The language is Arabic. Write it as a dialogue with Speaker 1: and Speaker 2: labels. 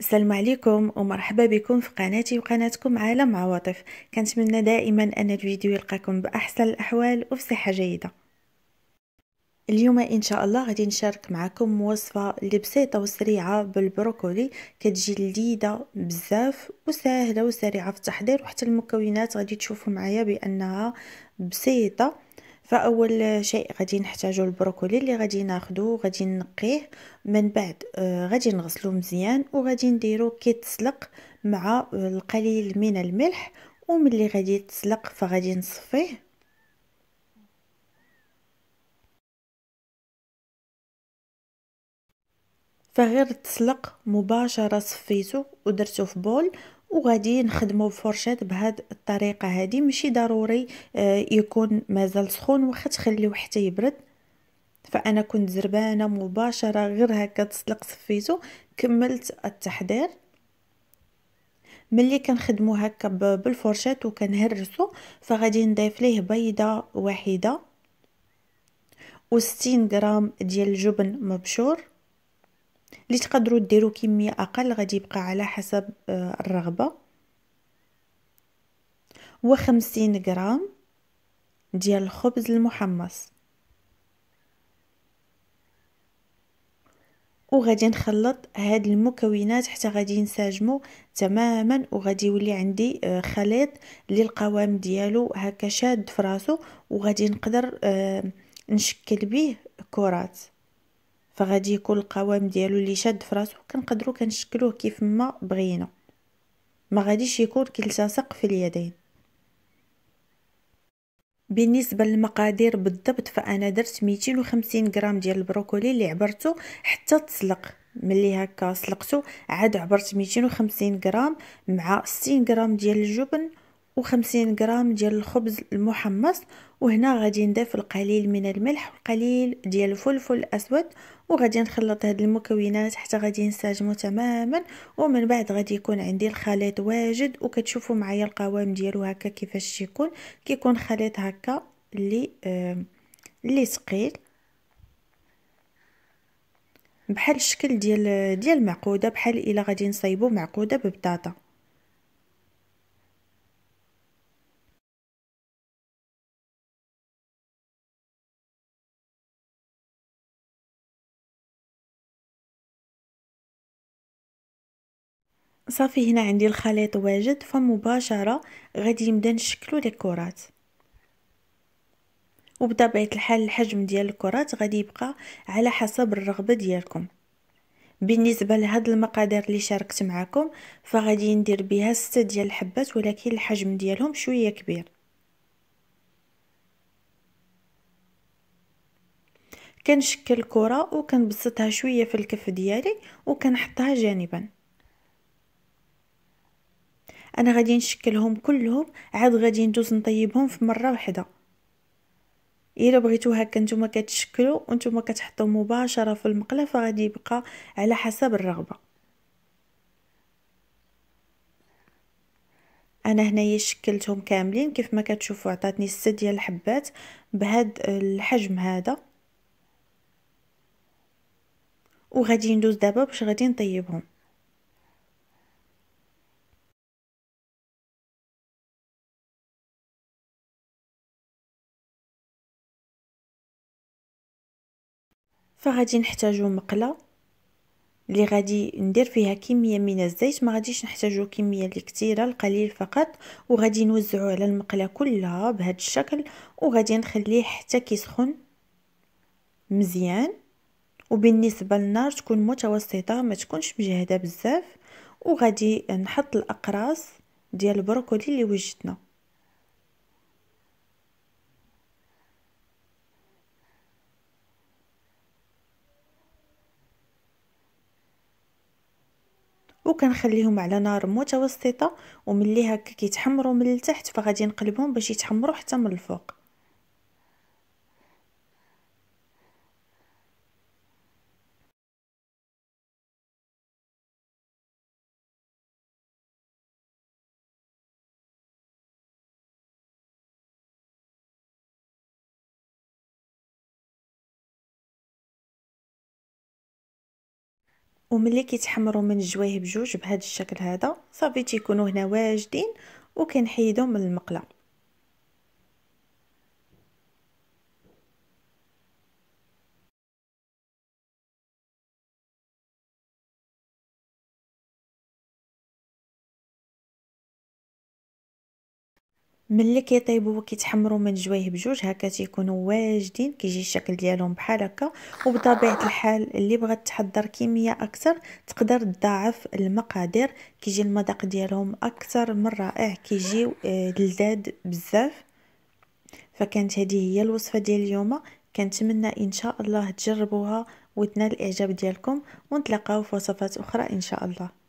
Speaker 1: السلام عليكم ومرحبا بكم في قناتي وقناتكم عالم عواطف كنتمنى دائما ان الفيديو يلقاكم باحسن الاحوال وفي صحه جيده اليوم ان شاء الله غادي نشارك معكم وصفه اللي بسيطه وسريعه بالبروكولي كتجي لذيذه بزاف وسهله وسريعه في التحضير وحتى المكونات غادي تشوفوا معايا بانها بسيطه فاول شيء غادي نحتاجو البروكولي اللي غادي ناخدو غادي نقيه من بعد آه، غادي نغسلو مزيان وغادي نديرو كيتسلق مع القليل من الملح وملي غادي يتسلق فغادي نصفيه فغير تسلق مباشره صفيتو ودرتو في بول وغادي نخدمو الفرشاط بهاد الطريقه هادي ماشي ضروري آه، يكون مازال سخون واخا تخليوه حتى يبرد فانا كنت زربانه مباشره غير هكا تسلق صفيتو كملت التحضير ملي كنخدمو هكا بالفرشاط وكنهرسو فغادي نضيف ليه بيضه واحده و60 غرام ديال الجبن مبشور اللي تقدروا ديروا كميه اقل غادي يبقى على حسب آه، الرغبه وخمسين غرام ديال الخبز المحمص وغادي نخلط هاد المكونات حتى غادي ينسجموا تماما وغادي يولي عندي آه، خليط للقوام ديالو هكا شاد فراسو وغادي نقدر آه، نشكل به كرات فغادي يكون القوام ديالو اللي شاد في راسو كنقدروا كنشكلوه كيف ما بغينا ما غاديش يكون كيلتصق في اليدين بالنسبة للمقادير بالضبط فأنا درت 250 غرام ديال البروكولي اللي عبرته حتى تسلق ملي هكا سلقته عاد عبرت 250 غرام مع 60 غرام ديال الجبن و50 غرام ديال الخبز المحمص وهنا غادي نضيف القليل من الملح والقليل ديال الفلفل الاسود وغادي نخلط هاد المكونات حتى غادي ينسجموا تماما ومن بعد غادي يكون عندي الخليط واجد وكتشوفوا معايا القوام ديالو هكا كيفاش يكون كيكون خليط هكا اللي آه اللي ثقيل بحال الشكل ديال ديال المعقوده بحال الا غادي نصايبو معقوده ببطاطا صافي هنا عندي الخليط واجد فمباشرة غادي نبدا نشكلو لي كرات وبطبيعة الحال الحجم ديال الكرات غادي يبقى على حسب الرغبة ديالكم بالنسبة لهاد المقادير اللي شاركت معكم فغادي ندير بها ستة ديال الحبات ولكن الحجم ديالهم شوية كبير كنشكل كرة وكنبسطها شوية في الكف ديالي وكنحطها جانبا انا غادي نشكلهم كلهم عاد غادي ندوز نطيبهم في مره واحده الا بغيتو هكا نتوما كتشكلوا وانتوما كتحطوا مباشره في المقله فغادي يبقى على حسب الرغبه انا هنايا شكلتهم كاملين كيف ما كتشوفوا عطاتني 6 ديال الحبات بهاد الحجم هذا وغادي ندوز دابا باش غادي نطيبهم فغادي نحتاجو مقله اللي غادي ندير فيها كميه من الزيت ما غاديش نحتاجو كميه اللي كثيره القليل فقط وغادي نوزعو على المقله كلها بهذا الشكل وغادي نخليه حتى كيسخن مزيان وبالنسبه للنار تكون متوسطه ما تكونش مجهده بزاف وغادي نحط الاقراص ديال البروكولي اللي وجدناه وكنخليهم على نار متوسطه وملي هكا كيتحمروا من التحت فغادي نقلبهم باش يتحمروا حتى من الفوق وملي كيتحمروا من الجوايه بجوج بهذا الشكل هذا صافي تيكونوا هنا واجدين وكنحيدهم من المقله ملي كيطيبوا وكيتحمروا من جويه بجوج هكا تيكونوا واجدين كيجي الشكل ديالهم بحال هكا وبطبيعه الحال اللي بغات تحضر كميه اكثر تقدر تضاعف المقادير كيجي المذاق ديالهم اكثر من رائع كيجيو آه، لذاذ بزاف فكانت هذه هي الوصفه ديال اليوم كنتمنى ان شاء الله تجربوها وتنال الاعجاب ديالكم ونتلاقاو في وصفات اخرى ان شاء الله